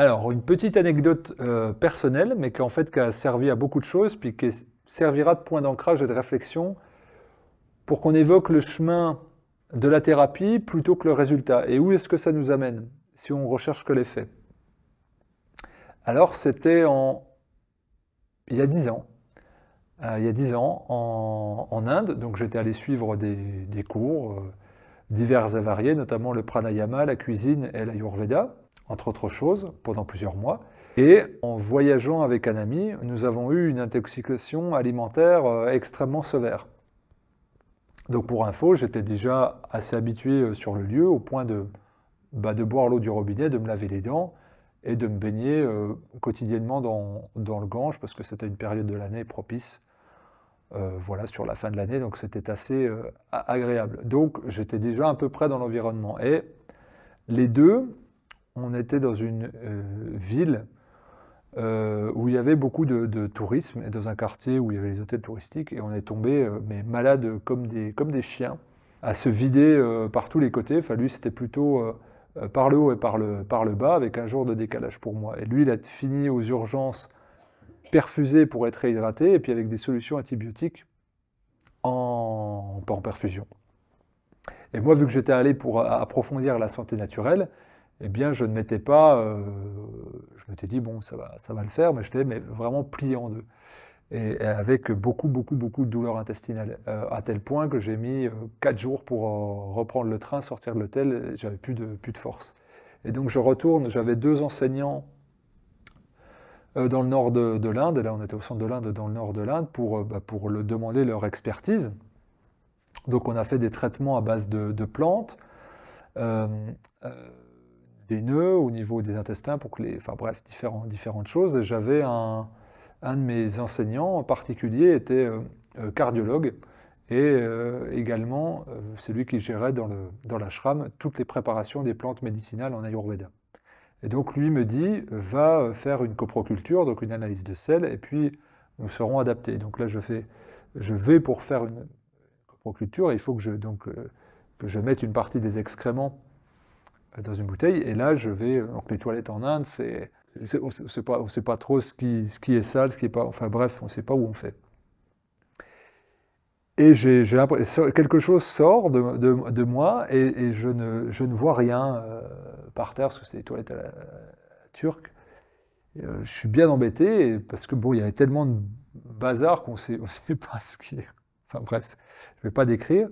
Alors, une petite anecdote euh, personnelle, mais qui en fait a servi à beaucoup de choses, puis qui servira de point d'ancrage et de réflexion pour qu'on évoque le chemin de la thérapie plutôt que le résultat. Et où est-ce que ça nous amène si on recherche que l'effet Alors, c'était en... il y a dix ans. Euh, il y a dix ans, en, Inde, donc j'étais allé suivre des, cours euh, divers et variés, notamment le pranayama, la cuisine et la yurveda entre autres choses, pendant plusieurs mois. Et en voyageant avec un ami, nous avons eu une intoxication alimentaire euh, extrêmement sévère. Donc pour info, j'étais déjà assez habitué euh, sur le lieu au point de, bah, de boire l'eau du robinet, de me laver les dents et de me baigner euh, quotidiennement dans, le Gange parce que c'était une période de l'année propice. voilà, sur la fin de l'année, donc c'était assez agréable. Donc j'étais déjà à peu près dans l'environnement. Et les deux, on était dans une euh, ville euh, où il y avait beaucoup de, tourisme et dans un quartier où il y avait les hôtels touristiques et on est tombé euh, mais malade comme des, comme des chiens à se vider par tous les côtés. lui c'était plutôt par le haut et par le, bas avec un jour de décalage pour moi. Et lui il a fini aux urgences perfusé pour être réhydraté et puis avec des solutions antibiotiques en, en perfusion. Et moi vu que j'étais allé pour approfondir la santé naturelle, eh bien, je ne m'étais pas. Euh, je m'étais dit, bon, ça va, ça va le faire, mais j'étais vraiment plié en deux. Et, avec beaucoup, beaucoup, beaucoup de douleurs intestinales, euh, à tel point que j'ai mis euh, quatre jours pour reprendre le train, sortir de l'hôtel, j'avais plus de, plus de force. Et donc, je retourne, j'avais deux enseignants dans le nord de, l'Inde, et là, on était au centre de l'Inde, dans le nord de l'Inde, pour, bah, pour le demander leur expertise. Donc, on a fait des traitements à base de, plantes. euh, des nœuds, au niveau des intestins, pour que les, enfin bref, différents, différentes choses. J'avais un, un de mes enseignants en particulier était euh, euh, cardiologue et euh, également celui qui gérait dans, le, dans l'ashram toutes les préparations des plantes médicinales en Ayurveda. Et donc lui me dit, va faire une coproculture, donc une analyse de sel, et puis nous serons adaptés. Donc là, je, fais, je vais pour faire une coproculture, et il faut que je, donc, que je mette une partie des excréments dans une bouteille. Et là, je vais. Euh, donc, les toilettes en Inde, c'est. on ne sait pas, trop ce qui, ce qui est sale, ce qui est pas. Enfin, bref, on ne sait pas où on fait. Et j'ai, j'ai quelque chose sort de, de, moi et, je, ne, je, ne, vois rien euh, par terre, parce que c'est les toilettes turques, euh, je suis bien embêté parce que bon, il y avait tellement de bazar qu'on sait, ne sait pas ce qui est. Enfin bref, je ne vais pas décrire.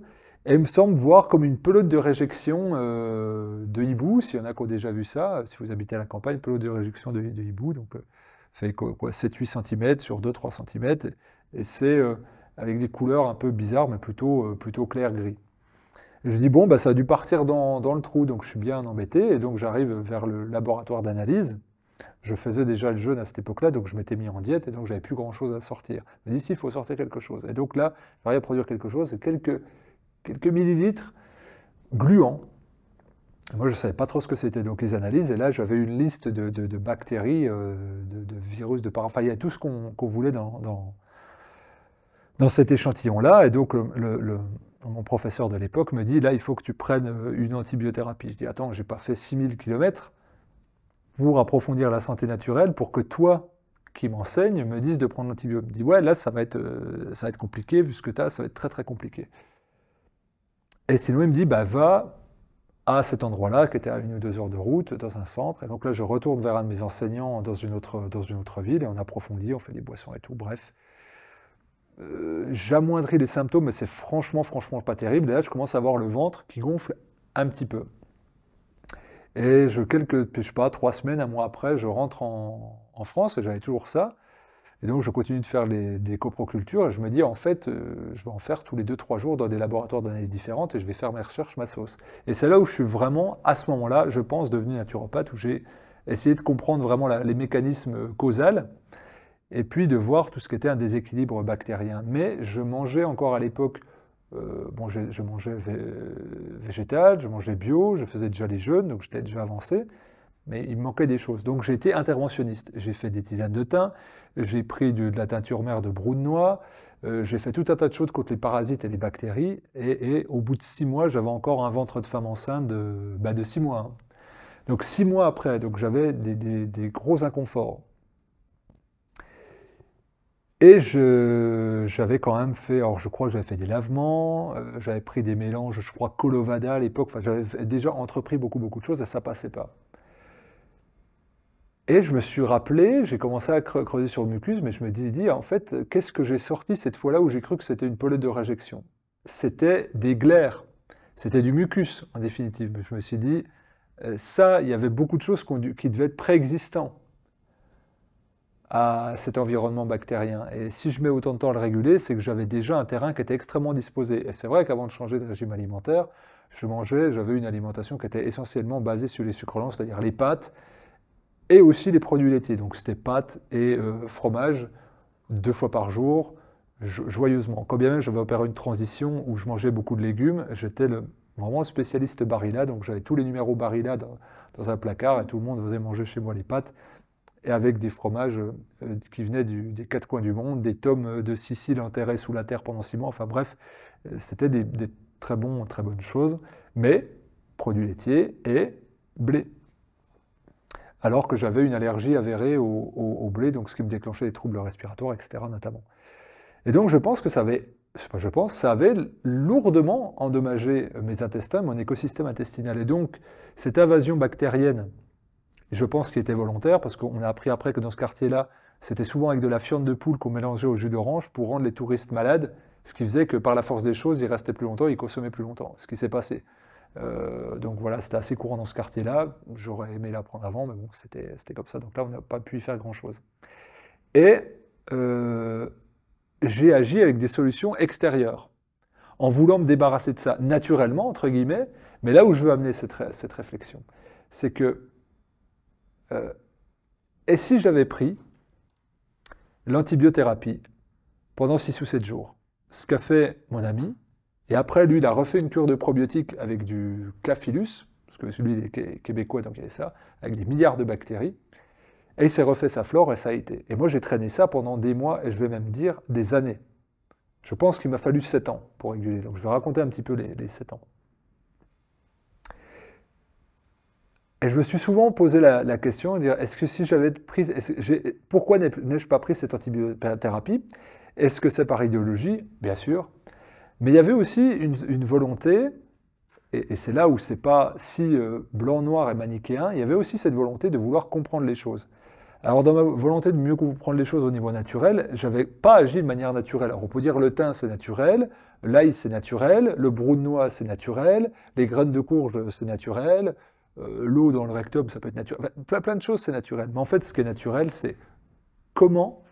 Et il me semble voir comme une pelote de réjection euh, de hibou, s'il y en a qui ont déjà vu ça, si vous habitez à la campagne, pelote de réjection de, hibou, donc euh, fait quoi, 7-8 cm sur 2-3 cm, et c'est euh, avec des couleurs un peu bizarres, mais plutôt, plutôt clair-gris. Je dis, bon, bah, ça a dû partir dans, dans, le trou, donc je suis bien embêté, et donc j'arrive vers le laboratoire d'analyse. Je faisais déjà le jeûne à cette époque-là, donc je m'étais mis en diète, et donc j'avais plus grand-chose à sortir. mais ici il faut sortir quelque chose. Et donc là, j'arrive à produire quelque chose, quelques quelques millilitres gluants. Moi, je ne savais pas trop ce que c'était. Donc, les analyses, et là, j'avais une liste de, bactéries, euh, de, virus, de parasites. il y a tout ce qu'on voulait dans, cet échantillon-là. Et donc, euh, mon professeur de l'époque me dit là, il faut que tu prennes euh, une antibiothérapie. Je dis attends, j'ai pas fait 6000 km pour approfondir la santé naturelle, pour que toi, qui m'enseignes, me dises de prendre l'antibiotique. Il me ouais, là, ça va être, compliqué, vu ce que tu ça va être très, très compliqué. Et sinon, il me dit, bah, va à cet endroit-là, qui était à une ou deux heures de route, dans un centre. Et donc là, je retourne vers un de mes enseignants dans une autre, dans une autre ville, et on approfondit, on fait des boissons et tout, bref. Euh, j'amoindris les symptômes, mais c'est franchement, franchement pas terrible. Et là, je commence à avoir le ventre qui gonfle un petit peu. Et je, quelques, je sais pas, trois semaines, un mois après, je rentre en France, et j'avais toujours ça. Et donc, je continue de faire les, des coprocultures et je me dis, en fait, euh, je vais en faire tous les 2-3 jours dans des laboratoires d'analyse différentes et je vais faire mes recherches, ma sauce. Et c'est là où je suis vraiment, à ce moment-là, je pense, devenu naturopathe, où j'ai essayé de comprendre vraiment les mécanismes causals et puis de voir tout ce qui était un déséquilibre bactérien. Mais je mangeais encore à l'époque, euh, bon, je, mangeais euh, végétal, je mangeais bio, je faisais déjà les jeûnes, donc j'étais déjà avancé mais il me manquait des choses. Donc j'ai été interventionniste. J'ai fait des tisanes de thym, j'ai pris de, la teinture mère de brou de noix, euh, j'ai fait tout un tas de choses contre les parasites et les bactéries. Et, au bout de six mois, j'avais encore un ventre de femme enceinte de, bah, six mois. Hein. Donc six mois après, donc j'avais des, gros inconforts. Et j'avais quand même fait, alors je crois que j'avais fait des lavements, euh, j'avais pris des mélanges, je crois, Colovada à l'époque, enfin, j'avais déjà entrepris beaucoup, beaucoup de choses et ça passait pas. Et je me suis rappelé, j'ai commencé à creuser sur le mucus, mais je me dit, en fait, qu'est-ce que j'ai sorti cette fois-là où j'ai cru que c'était une pollée de réjection C'était des glaires, c'était du mucus en définitive. Mais je me suis dit, euh, ça, il y avait beaucoup de choses qui devaient être préexistantes à cet environnement bactérien. Et si je mets autant de temps à le réguler, c'est que j'avais déjà un terrain qui était extrêmement disposé. Et c'est vrai qu'avant de changer de régime alimentaire, je mangeais, j'avais une alimentation qui était essentiellement basée sur les sucres lents, c'est-à-dire les pâtes, et aussi les produits laitiers. Donc c'était pâtes et euh, fromage deux fois par jour, joyeusement. Quand bien même j'avais opéré une transition où je mangeais beaucoup de légumes, j'étais vraiment spécialiste Barilla, donc j'avais tous les numéros Barilla dans, dans, un placard et tout le monde faisait manger chez moi les pâtes et avec des fromages euh, qui venaient des quatre coins du monde, des tomes euh, de Sicile enterrés sous la terre pendant six mois, enfin bref, c'était des, des très, bons, très bonnes choses, mais produits laitiers et blé alors que j'avais une allergie avérée au, blé, donc ce qui me déclenchait des troubles respiratoires, etc. notamment. Et donc je pense que ça avait, pense, ça avait lourdement endommagé mes intestins, mon écosystème intestinal. Et donc cette invasion bactérienne, je pense qu'elle était volontaire, parce qu'on a appris après que dans ce quartier-là, c'était souvent avec de la fiente de poule qu'on mélangeait au jus d'orange pour rendre les touristes malades, ce qui faisait que par la force des choses, ils restaient plus longtemps, ils consommaient plus longtemps, ce qui s'est passé. Euh, donc voilà, c'était assez courant dans ce quartier-là. J'aurais aimé l'apprendre avant, mais bon, c'était comme ça. Donc là, on n'a pas pu y faire grand-chose. Et euh, j'ai agi avec des solutions extérieures, en voulant me débarrasser de ça naturellement, entre guillemets. Mais là où je veux amener cette, cette réflexion, c'est que, euh, et si j'avais pris l'antibiothérapie pendant 6 ou 7 jours, ce qu'a fait mon ami, et après, lui, il a refait une cure de probiotiques avec du Cafilus, parce que celui des Québécois, donc il y avait ça, avec des milliards de bactéries. Et il s'est refait sa flore et ça a été. Et moi, j'ai traîné ça pendant des mois et je vais même dire des années. Je pense qu'il m'a fallu 7 ans pour réguler. Donc je vais raconter un petit peu les, les 7 ans. Et je me suis souvent posé la, question de dire est-ce que si j'avais pris. Pourquoi n'ai-je pas pris cette antibiothérapie Est-ce que c'est par idéologie Bien sûr. Mais il y avait aussi une, volonté, et, c'est là où c'est pas si euh, blanc-noir et manichéen, il y avait aussi cette volonté de vouloir comprendre les choses. Alors dans ma volonté de mieux comprendre les choses au niveau naturel, j'avais pas agi de manière naturelle. Alors on peut dire le thym c'est naturel, l'ail c'est naturel, le brou de noix c'est naturel, les graines de courge c'est naturel, euh, l'eau dans le rectum ça peut être naturel, plein de choses c'est naturel. Mais en fait ce qui est naturel c'est comment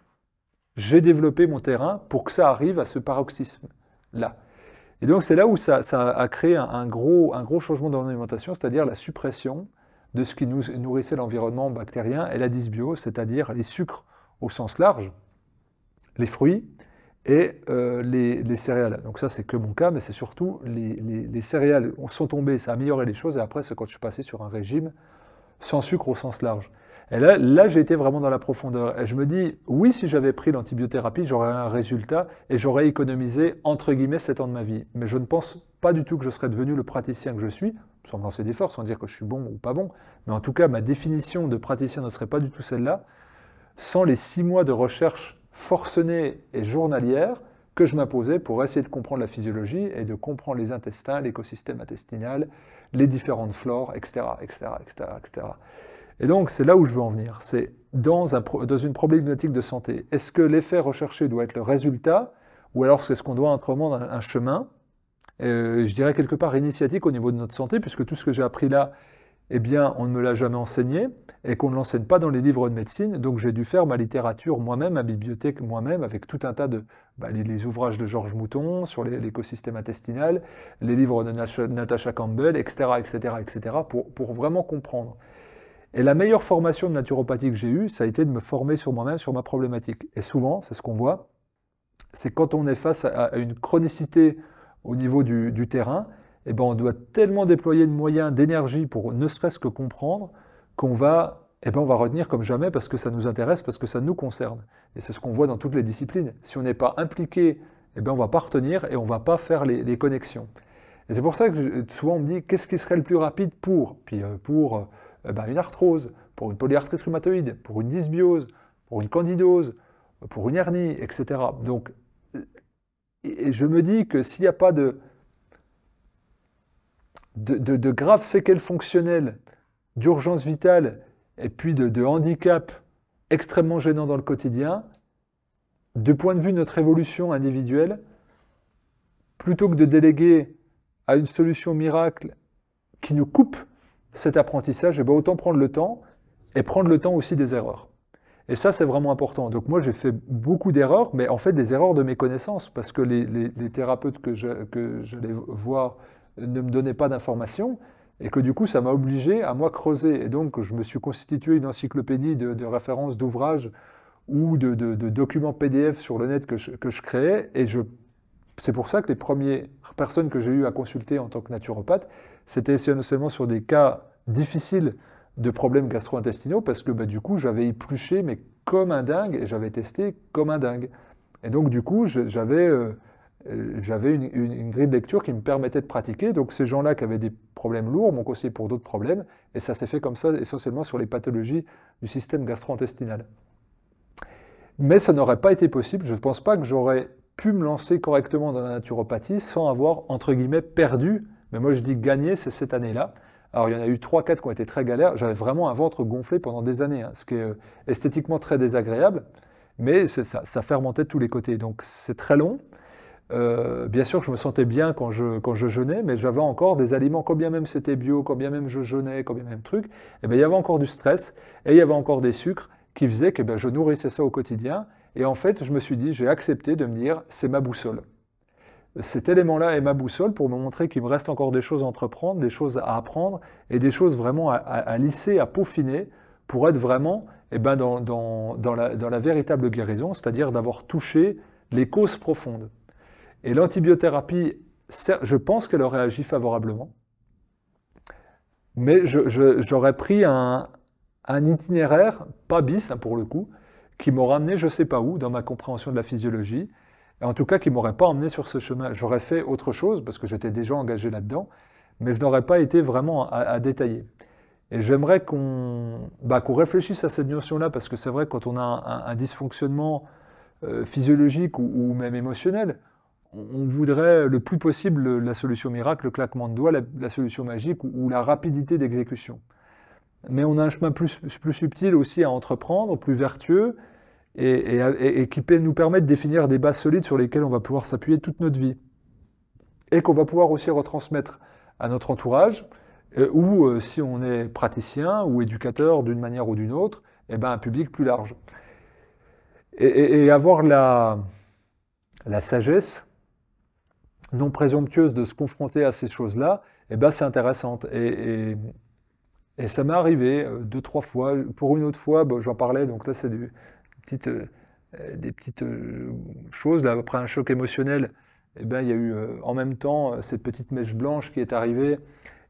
j'ai développé mon terrain pour que ça arrive à ce paroxysme là. Et donc c'est là où ça, a créé un, gros, changement dans l'alimentation, c'est-à-dire la suppression de ce qui nous nourrissait l'environnement bactérien et la dysbio, c'est-à-dire les sucres au sens large, les fruits et euh, les, céréales. Donc ça, c'est que mon cas, mais c'est surtout les, les, les, céréales sont tombées, ça a amélioré les choses, et après, c'est quand je suis passé sur un régime sans sucre au sens large. Et là, là j'ai été vraiment dans la profondeur. Et je me dis, oui, si j'avais pris l'antibiothérapie, j'aurais un résultat et j'aurais économisé, entre guillemets, 7 ans de ma vie. Mais je ne pense pas du tout que je serais devenu le praticien que je suis, sans me lancer d'efforts, sans dire que je suis bon ou pas bon. Mais en tout cas, ma définition de praticien ne serait pas du tout celle-là, sans les 6 mois de recherche forcenée et journalière que je m'imposais pour essayer de comprendre la physiologie et de comprendre les intestins, l'écosystème intestinal, les différentes flores, etc., etc., etc., etc. Et donc, c'est là où je veux en venir. C'est dans, un, dans une problématique de santé. Est-ce que l'effet recherché doit être le résultat ou alors est ce qu'on doit entreprendre un, un chemin, euh, je dirais quelque part initiatique au niveau de notre santé, puisque tout ce que j'ai appris là, eh bien, on ne me l'a jamais enseigné et qu'on ne l'enseigne pas dans les livres de médecine. Donc, j'ai dû faire ma littérature moi-même, ma bibliothèque moi-même, avec tout un tas de bah, les, ouvrages de Georges Mouton sur l'écosystème intestinal, les livres de Natasha Campbell, etc., etc., etc., pour, pour vraiment comprendre. Et la meilleure formation de naturopathie que j'ai eue, ça a été de me former sur moi-même, sur ma problématique. Et souvent, c'est ce qu'on voit, c'est quand on est face à une chronicité au niveau du, terrain, eh ben on doit tellement déployer de moyens, d'énergie pour ne serait-ce que comprendre, qu'on va, eh ben on va retenir comme jamais parce que ça nous intéresse, parce que ça nous concerne. Et c'est ce qu'on voit dans toutes les disciplines. Si on n'est pas impliqué, eh ben on ne va pas retenir et on ne va pas faire les, les connexions. Et c'est pour ça que souvent on me dit qu'est-ce qui serait le plus rapide pour Puis euh, pour euh, euh, bah, une arthrose, pour une polyarthrite rhumatoïde, pour une dysbiose, pour une candidose, euh, pour une hernie, etc. Donc, euh, je me dis que s'il n'y a pas de, de, de, graves séquelles fonctionnelles, d'urgence vitale, et puis de, de handicap extrêmement gênant dans le quotidien, du point de vue de notre évolution individuelle, plutôt que de déléguer à une solution miracle qui nous coupe cet apprentissage, et eh bien autant prendre le temps et prendre le temps aussi des erreurs. Et ça, c'est vraiment important. Donc moi, j'ai fait beaucoup d'erreurs, mais en fait des erreurs de mes connaissances, parce que les, thérapeutes que j'allais voir ne me donnaient pas d'informations, et que du coup, ça m'a obligé à moi creuser. Et donc, je me suis constitué une encyclopédie de, de références d'ouvrages ou de, documents PDF sur le net que je, que je créais, et je c'est pour ça que les premières personnes que j'ai eues à consulter en tant que naturopathe, c'était essentiellement sur des cas difficiles de problèmes gastro-intestinaux parce que bah, du coup, j'avais épluché, mais comme un dingue, et j'avais testé comme un dingue. Et donc, du coup, j'avais euh, euh, une, grille de lecture qui me permettait de pratiquer. Donc, ces gens-là qui avaient des problèmes lourds m'ont conseillé pour d'autres problèmes, et ça s'est fait comme ça, essentiellement sur les pathologies du système gastro-intestinal. Mais ça n'aurait pas été possible, je ne pense pas que j'aurais pu me lancer correctement dans la naturopathie sans avoir, entre guillemets, perdu. Mais moi, je dis gagner, c'est cette année-là. Alors, il y en a eu 3-4 qui ont été très galères. J'avais vraiment un ventre gonflé pendant des années, hein, ce qui est euh, esthétiquement très désagréable. Mais ça, fermentait de tous les côtés. Donc, c'est très long. Euh, bien sûr, je me sentais bien quand je, quand je jeûnais, mais j'avais encore des aliments, combien même c'était bio, combien même je jeûnais, combien même truc, et eh bien, il y avait encore du stress, et il y avait encore des sucres, qui faisait que ben, je nourrissais ça au quotidien. Et en fait, je me suis dit, j'ai accepté de me dire, c'est ma boussole. Cet élément-là est ma boussole pour me montrer qu'il me reste encore des choses à entreprendre, des choses à apprendre et des choses vraiment à, lisser, à peaufiner pour être vraiment et eh ben, dans, dans, dans, la, dans la véritable guérison, c'est-à-dire d'avoir touché les causes profondes. Et l'antibiothérapie, je pense qu'elle aurait agi favorablement, mais j'aurais pris un, un itinéraire, pas bis hein, pour le coup, qui m'aurait amené je sais pas où dans ma compréhension de la physiologie, et en tout cas qui ne m'aurait pas emmené sur ce chemin. J'aurais fait autre chose parce que j'étais déjà engagé là-dedans, mais je n'aurais pas été vraiment à, détailler. Et j'aimerais qu'on bah, réfléchisse à cette notion-là parce que c'est vrai quand on a un, dysfonctionnement euh, physiologique ou, même émotionnel, on voudrait le plus possible la solution miracle, le claquement de doigts, la, solution magique ou la rapidité d'exécution mais on a un chemin plus, subtil aussi à entreprendre, plus vertueux, et, qui peut nous permettre de définir des bases solides sur lesquelles on va pouvoir s'appuyer toute notre vie, et qu'on va pouvoir aussi retransmettre à notre entourage, euh, ou euh, si on est praticien ou éducateur d'une manière ou d'une autre, eh ben, un public plus large. Et, avoir la, la sagesse non présomptueuse de se confronter à ces choses-là, eh ben, c'est intéressant. et, et ça m'est arrivé euh, deux, trois fois. Pour une autre fois, j'en parlais, donc là, c'est des petites, euh, des petites euh, choses. après un choc émotionnel, et eh ben, il y a eu en même temps cette petite mèche blanche qui est arrivée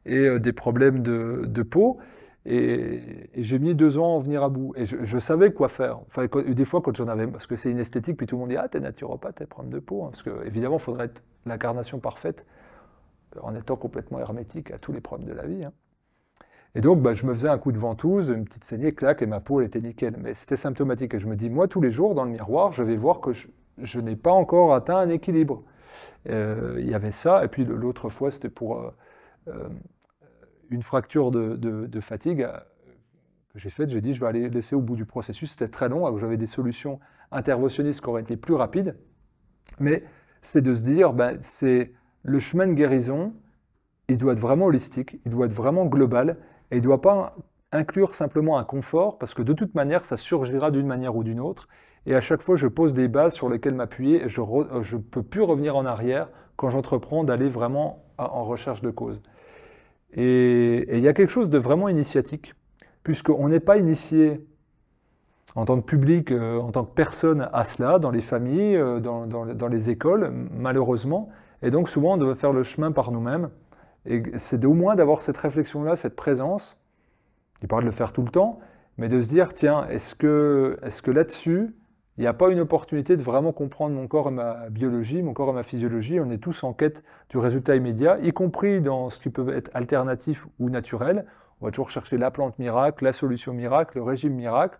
et des problèmes de, peau. Et, j'ai mis deux ans à en venir à bout. Et je, savais quoi faire. Enfin, des fois, quand j'en avais, parce que c'est une esthétique, puis tout le monde dit Ah, t'es naturopathe, des problème de peau. Hein, parce que, évidemment, il faudrait être l'incarnation parfaite en étant complètement hermétique à tous les problèmes de la vie. Hein. Et donc, bah, je me faisais un coup de ventouse, une petite saignée, clac, et ma peau, était nickel. Mais c'était symptomatique. Et je me dis, moi, tous les jours, dans le miroir, je vais voir que je, n'ai pas encore atteint un équilibre. Euh, il y avait ça. Et puis, l'autre fois, c'était pour euh, euh, une fracture de, fatigue que j'ai faite. J'ai dit, je vais aller laisser au bout du processus. C'était très long, hein, j'avais des solutions interventionnistes qui auraient été plus rapides. Mais c'est de se dire, bah, c'est le chemin de guérison, il doit être vraiment holistique, il doit être vraiment global, il ne doit pas inclure simplement un confort, parce que de toute manière, ça surgira d'une manière ou d'une autre. Et à chaque fois, je pose des bases sur lesquelles m'appuyer et je ne euh, peux plus revenir en arrière quand j'entreprends d'aller vraiment en recherche de cause. Et il y a quelque chose de vraiment initiatique, puisqu'on n'est pas initié en tant que public, euh, en tant que personne à cela, dans les familles, euh, dans les écoles, malheureusement. Et donc souvent, on doit faire le chemin par nous-mêmes. Et c'est au moins d'avoir cette réflexion-là, cette présence. Il parle de le faire tout le temps, mais de se dire, tiens, est-ce que, que là-dessus, il n'y a pas une opportunité de vraiment comprendre mon corps et ma biologie, mon corps et ma physiologie On est tous en quête du résultat immédiat, y compris dans ce qui peut être alternatif ou naturel. On va toujours chercher la plante miracle, la solution miracle, le régime miracle.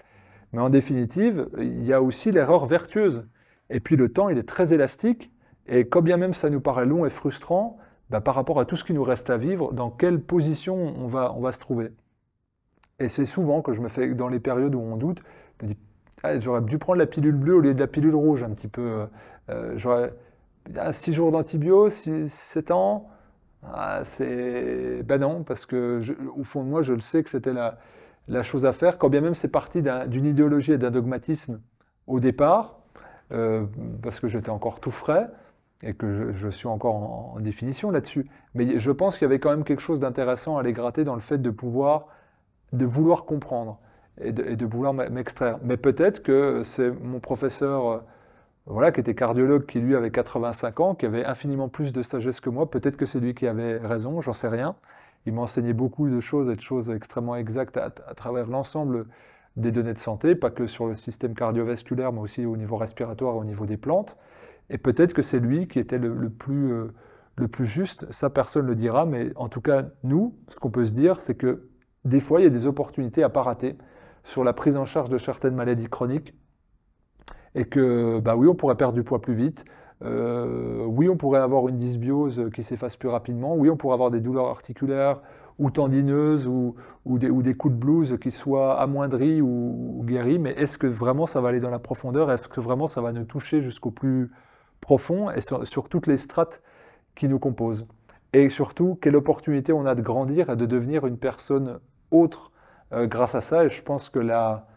Mais en définitive, il y a aussi l'erreur vertueuse. Et puis le temps, il est très élastique. Et quand bien même ça nous paraît long et frustrant, bah, par rapport à tout ce qui nous reste à vivre, dans quelle position on va, se trouver. Et c'est souvent que je me fais, dans les périodes où on doute, je me dis, ah, j'aurais dû prendre la pilule bleue au lieu de la pilule rouge un petit peu. Euh, euh, six j'aurais 6 jours d'antibio, 7 ans. Ah, c'est. Ben non, parce que au fond de moi, je le sais que c'était la, chose à faire, quand bien même c'est parti d'une idéologie et d'un dogmatisme au départ, euh, parce que j'étais encore tout frais et que je, suis encore en, définition là-dessus. Mais je pense qu'il y avait quand même quelque chose d'intéressant à les gratter dans le fait de pouvoir, de vouloir comprendre et de, vouloir m'extraire. Mais peut-être que c'est mon professeur, euh, voilà, qui était cardiologue, qui lui avait 85 ans, qui avait infiniment plus de sagesse que moi. Peut-être que c'est lui qui avait raison, j'en sais rien. Il m'enseignait beaucoup de choses et de choses extrêmement exactes à, travers l'ensemble des données de santé, pas que sur le système cardiovasculaire, mais aussi au niveau respiratoire au niveau des plantes. Et peut-être que c'est lui qui était le, plus, euh, le plus juste, ça personne le dira, mais en tout cas, nous, ce qu'on peut se dire, c'est que des fois, il y a des opportunités à pas rater sur la prise en charge de certaines maladies chroniques, et que, bah oui, on pourrait perdre du poids plus vite, euh, oui, on pourrait avoir une dysbiose qui s'efface plus rapidement, oui, on pourrait avoir des douleurs articulaires, ou tendineuses ou, ou, des, coups de blouse qui soient amoindris ou guéris, mais est-ce que vraiment ça va aller dans la profondeur Est-ce que vraiment ça va nous toucher jusqu'au plus, profond et sur, toutes les strates qui nous composent. Et surtout, quelle opportunité on a de grandir et de devenir une personne autre euh, grâce à ça. Et je pense que la,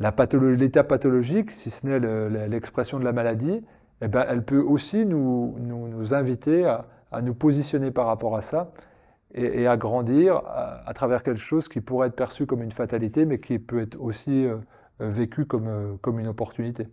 l'état pathologique, si ce n'est l'expression de la maladie, eh ben, elle peut aussi nous, inviter à, nous positionner par rapport à ça et, à grandir à, travers quelque chose qui pourrait être perçu comme une fatalité, mais qui peut être aussi euh, vécu comme, euh, comme une opportunité.